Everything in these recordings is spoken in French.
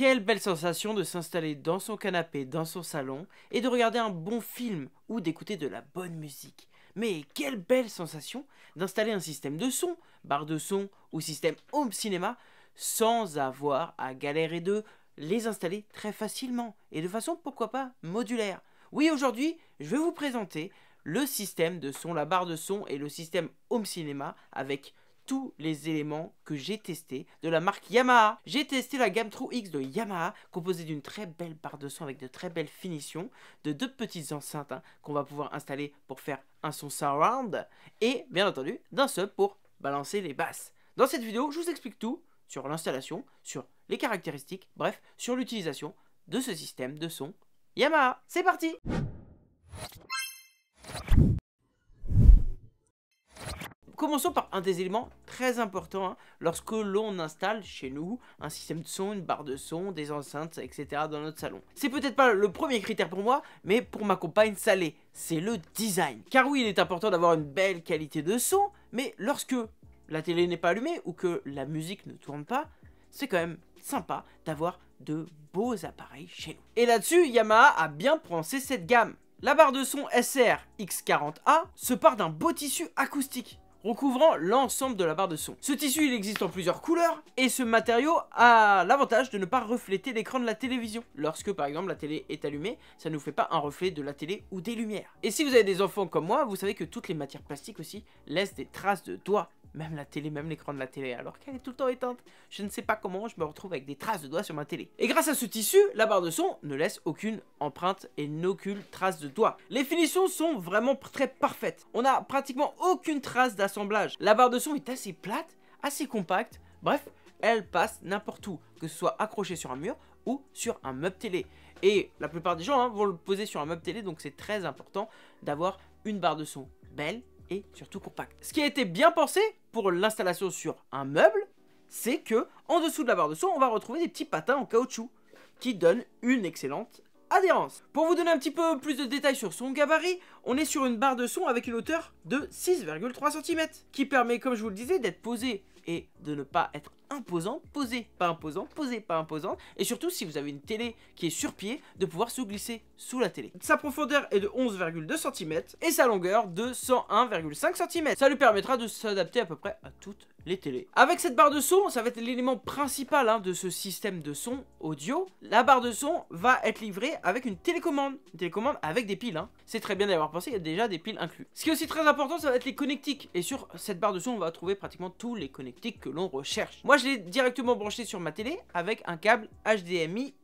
Quelle belle sensation de s'installer dans son canapé, dans son salon, et de regarder un bon film ou d'écouter de la bonne musique. Mais quelle belle sensation d'installer un système de son, barre de son ou système home cinéma, sans avoir à galérer de les installer très facilement et de façon pourquoi pas modulaire. Oui, aujourd'hui, je vais vous présenter le système de son, la barre de son et le système home cinéma avec tous les éléments que j'ai testés de la marque Yamaha. J'ai testé la gamme True X de Yamaha, composée d'une très belle barre de son avec de très belles finitions, de deux petites enceintes hein, qu'on va pouvoir installer pour faire un son surround, et bien entendu d'un sub pour balancer les basses. Dans cette vidéo, je vous explique tout sur l'installation, sur les caractéristiques, bref, sur l'utilisation de ce système de son Yamaha. C'est parti Commençons par un des éléments très importants hein. lorsque l'on installe chez nous un système de son, une barre de son, des enceintes, etc. dans notre salon. C'est peut-être pas le premier critère pour moi, mais pour ma compagne, ça l'est. C'est le design. Car oui, il est important d'avoir une belle qualité de son, mais lorsque la télé n'est pas allumée ou que la musique ne tourne pas, c'est quand même sympa d'avoir de beaux appareils chez nous. Et là-dessus, Yamaha a bien pensé cette gamme. La barre de son SR X40A se part d'un beau tissu acoustique recouvrant l'ensemble de la barre de son. Ce tissu il existe en plusieurs couleurs et ce matériau a l'avantage de ne pas refléter l'écran de la télévision. Lorsque par exemple la télé est allumée, ça ne nous fait pas un reflet de la télé ou des lumières. Et si vous avez des enfants comme moi, vous savez que toutes les matières plastiques aussi laissent des traces de doigts. Même la télé, même l'écran de la télé, alors qu'elle est tout le temps éteinte. Je ne sais pas comment je me retrouve avec des traces de doigts sur ma télé. Et grâce à ce tissu, la barre de son ne laisse aucune empreinte et aucune trace de doigts. Les finitions sont vraiment très parfaites. On a pratiquement aucune trace d'un assemblage. La barre de son est assez plate, assez compacte, bref, elle passe n'importe où, que ce soit accrochée sur un mur ou sur un meuble télé. Et la plupart des gens hein, vont le poser sur un meuble télé, donc c'est très important d'avoir une barre de son belle et surtout compacte. Ce qui a été bien pensé pour l'installation sur un meuble, c'est que en dessous de la barre de son, on va retrouver des petits patins en caoutchouc qui donnent une excellente adhérence. Pour vous donner un petit peu plus de détails sur son gabarit, on est sur une barre de son avec une hauteur de 6,3 cm, qui permet, comme je vous le disais, d'être posé et de ne pas être imposant, posé, pas imposant, posé, pas imposant, et surtout si vous avez une télé qui est sur pied, de pouvoir se glisser sous la télé. Sa profondeur est de 11,2 cm et sa longueur de 101,5 cm. Ça lui permettra de s'adapter à peu près à toutes les télés. Avec cette barre de son, ça va être l'élément principal hein, de ce système de son audio. La barre de son va être livrée avec une télécommande. Une télécommande avec des piles. Hein. C'est très bien d'avoir pensé, il y a déjà des piles incluses. Ce qui est aussi très important, ça va être les connectiques. Et sur cette barre de son, on va trouver pratiquement tous les connectiques que l'on recherche. Moi, je l'ai directement branché sur ma télé avec un câble HDMI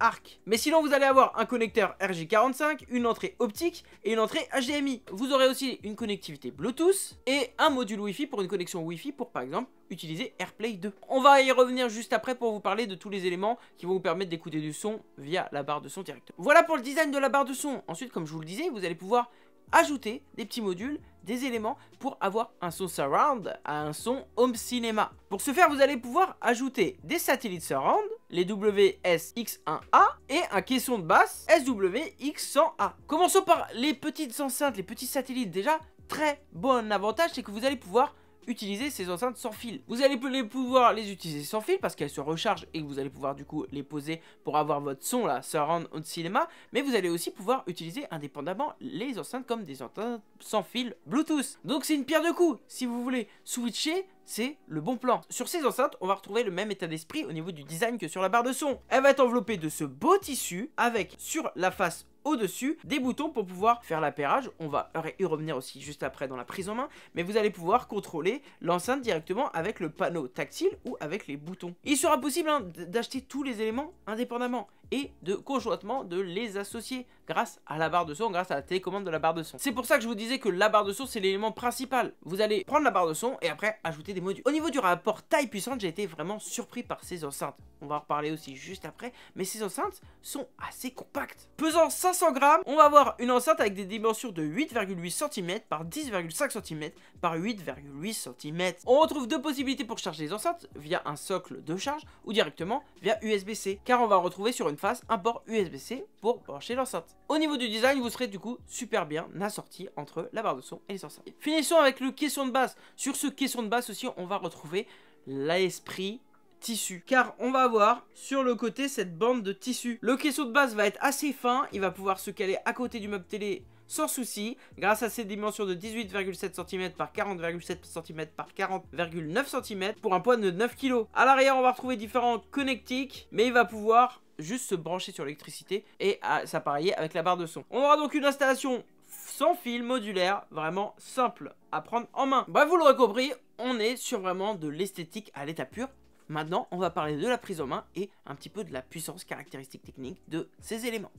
arc Mais sinon, vous allez avoir un connecteur RG45, une entrée optique et une entrée HDMI. Vous aurez aussi une connectivité Bluetooth et un module Wi-Fi pour une connexion Wi-Fi pour, par exemple, utiliser AirPlay 2. On va y revenir juste après pour vous parler de tous les éléments qui vont vous permettre d'écouter du son via la barre de son directe. Voilà pour le design de la barre de son. Ensuite, comme je vous le disais, vous allez pouvoir ajouter des petits modules, des éléments pour avoir un son surround à un son home cinéma. Pour ce faire, vous allez pouvoir ajouter des satellites surround les WSX1A et un caisson de basse SWX100A. Commençons par les petites enceintes, les petits satellites. Déjà, très bon avantage, c'est que vous allez pouvoir utiliser ces enceintes sans fil. Vous allez pouvoir les utiliser sans fil parce qu'elles se rechargent et que vous allez pouvoir du coup les poser pour avoir votre son là, rendre au cinéma, mais vous allez aussi pouvoir utiliser indépendamment les enceintes comme des enceintes sans fil Bluetooth. Donc c'est une pierre de coup Si vous voulez switcher, c'est le bon plan. Sur ces enceintes, on va retrouver le même état d'esprit au niveau du design que sur la barre de son. Elle va être enveloppée de ce beau tissu avec sur la face au-dessus des boutons pour pouvoir faire l'appairage. On va y revenir aussi juste après dans la prise en main, mais vous allez pouvoir contrôler l'enceinte directement avec le panneau tactile ou avec les boutons. Il sera possible hein, d'acheter tous les éléments indépendamment et de conjointement de les associer grâce à la barre de son, grâce à la télécommande de la barre de son. C'est pour ça que je vous disais que la barre de son c'est l'élément principal. Vous allez prendre la barre de son et après ajouter des modules. Au niveau du rapport taille puissante, j'ai été vraiment surpris par ces enceintes. On va en reparler aussi juste après, mais ces enceintes sont assez compactes. Pesant 500 grammes, on va avoir une enceinte avec des dimensions de 8,8 cm par 10,5 cm par 8,8 cm. On retrouve deux possibilités pour charger les enceintes, via un socle de charge ou directement via USB-C, car on va retrouver sur une face un port USB-C pour brancher l'enceinte. Au niveau du design, vous serez du coup super bien assorti entre la barre de son et les enceintes. Finissons avec le caisson de base. Sur ce caisson de base, aussi, on va retrouver l'esprit tissu car on va avoir sur le côté cette bande de tissu. Le caisson de base va être assez fin, il va pouvoir se caler à côté du meuble télé sans souci grâce à ses dimensions de 18,7 cm par 40,7 cm par 40,9 cm pour un poids de 9 kg. À l'arrière, on va retrouver différents connectiques, mais il va pouvoir juste se brancher sur l'électricité et à s'appareiller avec la barre de son. On aura donc une installation sans fil, modulaire, vraiment simple à prendre en main. Bref, bah, vous l'aurez compris, on est sur vraiment de l'esthétique à l'état pur. Maintenant, on va parler de la prise en main et un petit peu de la puissance caractéristique technique de ces éléments.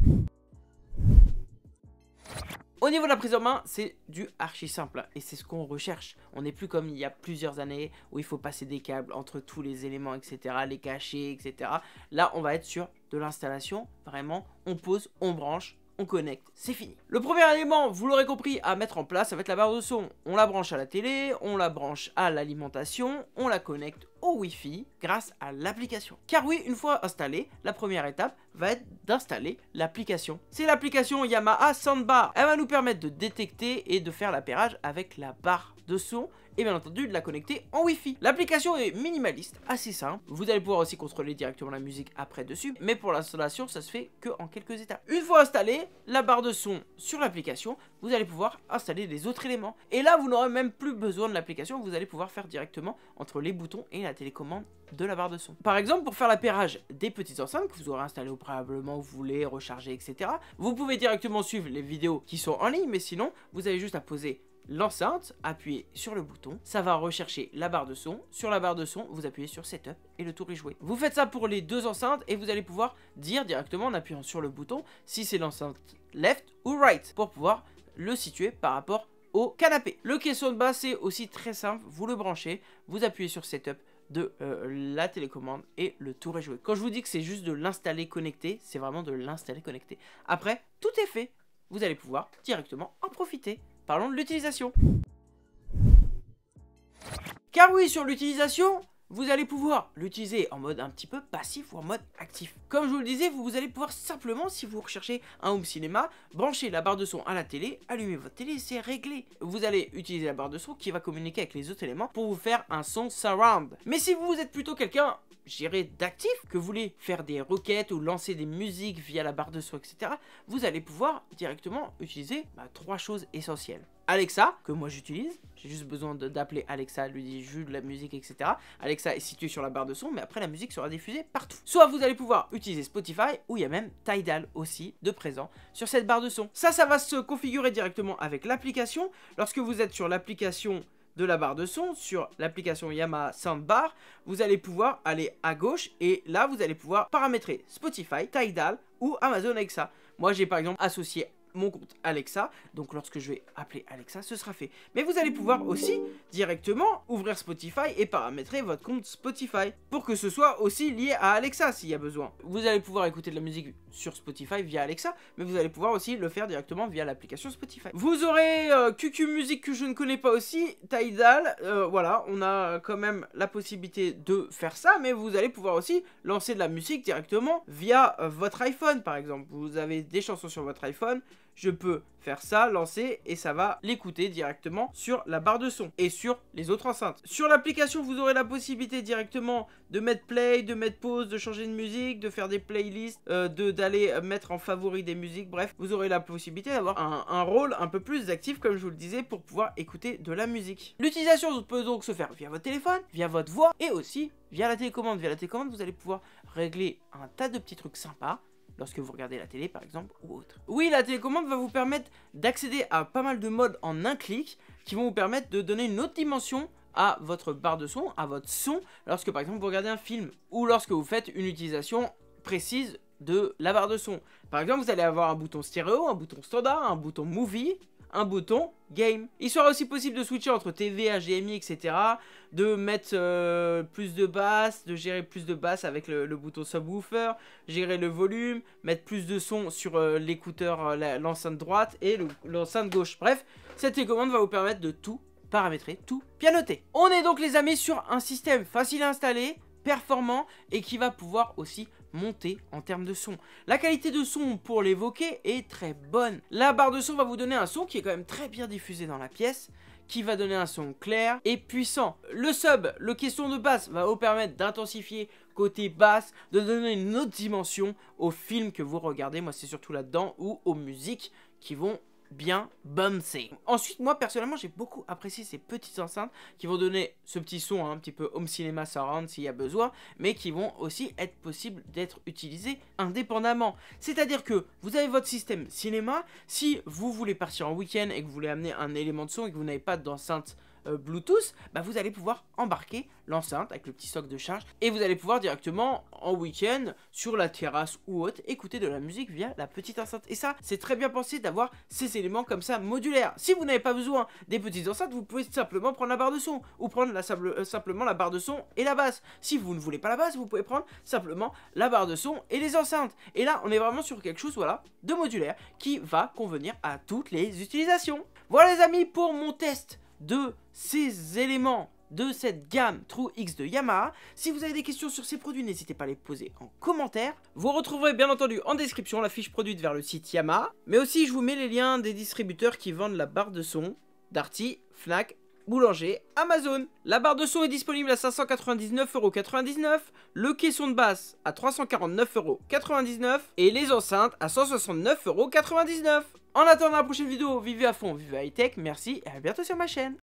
Au niveau de la prise en main, c'est du archi simple et c'est ce qu'on recherche. On n'est plus comme il y a plusieurs années où il faut passer des câbles entre tous les éléments, etc., les cacher, etc. Là, on va être sur de l'installation. Vraiment, on pose, on branche, on connecte, c'est fini. Le premier élément, vous l'aurez compris, à mettre en place, ça va être la barre de son. On la branche à la télé, on la branche à l'alimentation, on la connecte au Wi-Fi grâce à l'application. Car oui, une fois installée, la première étape va être d'installer l'application. C'est l'application Yamaha Soundbar. Elle va nous permettre de détecter et de faire l'appairage avec la barre de son et bien entendu de la connecter en Wi-Fi. L'application est minimaliste, assez simple. Vous allez pouvoir aussi contrôler directement la musique après dessus, mais pour l'installation, ça se fait que en quelques étapes. Une fois installée, la barre de son sur l'application, vous allez pouvoir installer les autres éléments. Et là, vous n'aurez même plus besoin de l'application, vous allez pouvoir faire directement entre les boutons et télécommande de la barre de son. Par exemple, pour faire l'appairage des petites enceintes que vous aurez installées au vous voulez recharger, etc. Vous pouvez directement suivre les vidéos qui sont en ligne, mais sinon, vous avez juste à poser l'enceinte, appuyer sur le bouton, ça va rechercher la barre de son. Sur la barre de son, vous appuyez sur Setup et le tour est joué. Vous faites ça pour les deux enceintes et vous allez pouvoir dire directement en appuyant sur le bouton si c'est l'enceinte left ou right pour pouvoir le situer par rapport au canapé. Le caisson de bas, c'est aussi très simple, vous le branchez, vous appuyez sur Setup, de euh, la télécommande et le tour est joué. Quand je vous dis que c'est juste de l'installer connecté, c'est vraiment de l'installer connecté. Après, tout est fait. Vous allez pouvoir directement en profiter. Parlons de l'utilisation. Car oui, sur l'utilisation, vous allez pouvoir l'utiliser en mode un petit peu passif ou en mode actif. Comme je vous le disais, vous, allez pouvoir simplement, si vous recherchez un home cinéma, brancher la barre de son à la télé, allumer votre télé, c'est réglé. Vous allez utiliser la barre de son qui va communiquer avec les autres éléments pour vous faire un son surround. Mais si vous êtes plutôt quelqu'un géré d'actif, que vous voulez faire des requêtes ou lancer des musiques via la barre de son, etc., vous allez pouvoir directement utiliser bah, trois choses essentielles. Alexa, que moi j'utilise, juste besoin d'appeler Alexa, lui dire juste la musique, etc. Alexa est situé sur la barre de son, mais après la musique sera diffusée partout. Soit vous allez pouvoir utiliser Spotify, ou il y a même Tidal aussi de présent sur cette barre de son. Ça, ça va se configurer directement avec l'application. Lorsque vous êtes sur l'application de la barre de son sur l'application Yamaha Soundbar, vous allez pouvoir aller à gauche et là vous allez pouvoir paramétrer Spotify, Tidal ou Amazon Alexa. Moi j'ai par exemple associé mon compte Alexa. Donc lorsque je vais appeler Alexa, ce sera fait. Mais vous allez pouvoir aussi directement ouvrir Spotify et paramétrer votre compte Spotify pour que ce soit aussi lié à Alexa s'il y a besoin. Vous allez pouvoir écouter de la musique sur Spotify via Alexa, mais vous allez pouvoir aussi le faire directement via l'application Spotify. Vous aurez QQ euh, Music que je ne connais pas aussi, Tidal, euh, voilà, on a quand même la possibilité de faire ça, mais vous allez pouvoir aussi lancer de la musique directement via euh, votre iPhone par exemple. Vous avez des chansons sur votre iPhone, je peux faire ça, lancer et ça va l'écouter directement sur la barre de son et sur les autres enceintes. Sur l'application, vous aurez la possibilité directement de mettre play, de mettre pause, de changer de musique, de faire des playlists, euh, d'aller mettre en favori des musiques, bref, vous aurez la possibilité d'avoir un, un, rôle un peu plus actif comme je vous le disais pour pouvoir écouter de la musique. L'utilisation peut donc se faire via votre téléphone, via votre voix et aussi via la télécommande. Via la télécommande, vous allez pouvoir régler un tas de petits trucs sympas lorsque vous regardez la télé par exemple ou autre. Oui, la télécommande va vous permettre d'accéder à pas mal de modes en un clic qui vont vous permettre de donner une autre dimension à votre barre de son, à votre son, lorsque par exemple vous regardez un film ou lorsque vous faites une utilisation précise de la barre de son. Par exemple, vous allez avoir un bouton stéréo, un bouton standard, un bouton movie un bouton Game. Il sera aussi possible de switcher entre TV, HDMI, etc. De mettre euh, plus de basses, de gérer plus de basses avec le, bouton subwoofer, gérer le volume, mettre plus de son sur euh, l'écouteur, euh, l'enceinte droite et l'enceinte gauche. Bref, cette télécommande va vous permettre de tout paramétrer, tout pianoter. On est donc les amis sur un système facile à installer, performant et qui va pouvoir aussi monté en termes de son. La qualité de son pour l'évoquer est très bonne. La barre de son va vous donner un son qui est quand même très bien diffusé dans la pièce qui va donner un son clair et puissant. Le sub, le question de basse, va vous permettre d'intensifier côté basse, de donner une autre dimension au film que vous regardez. Moi, c'est surtout là-dedans ou aux musiques qui vont bien bouncy. Ensuite, moi personnellement, j'ai beaucoup apprécié ces petites enceintes qui vont donner ce petit son hein, un petit peu home cinéma surround s'il y a besoin, mais qui vont aussi être possibles d'être utilisées indépendamment. C'est-à-dire que vous avez votre système cinéma, si vous voulez partir en week-end et que vous voulez amener un élément de son et que vous n'avez pas d'enceinte euh, Bluetooth, bah, vous allez pouvoir embarquer l'enceinte avec le petit socle de charge et vous allez pouvoir directement en week-end sur la terrasse ou autre écouter de la musique via la petite enceinte. Et ça, c'est très bien pensé d'avoir ces éléments comme ça modulaires. Si vous n'avez pas besoin des petites enceintes, vous pouvez simplement prendre la barre de son ou prendre la, euh, simplement la barre de son et la basse. Si vous ne voulez pas la basse, vous pouvez prendre simplement la barre de son et les enceintes. Et là, on est vraiment sur quelque chose voilà, de modulaire qui va convenir à toutes les utilisations. Voilà les amis pour mon test de ces éléments de cette gamme True X de Yamaha. Si vous avez des questions sur ces produits, n'hésitez pas à les poser en commentaire. Vous retrouverez bien entendu en description la fiche produite vers le site Yamaha, mais aussi je vous mets les liens des distributeurs qui vendent la barre de son, Darty, Fnac boulanger, Amazon. La barre de son est disponible à 599,99€, le caisson de basse à 349,99€ et les enceintes à 169,99€. En attendant la prochaine vidéo, vivez à fond, vivez high tech, merci et à bientôt sur ma chaîne.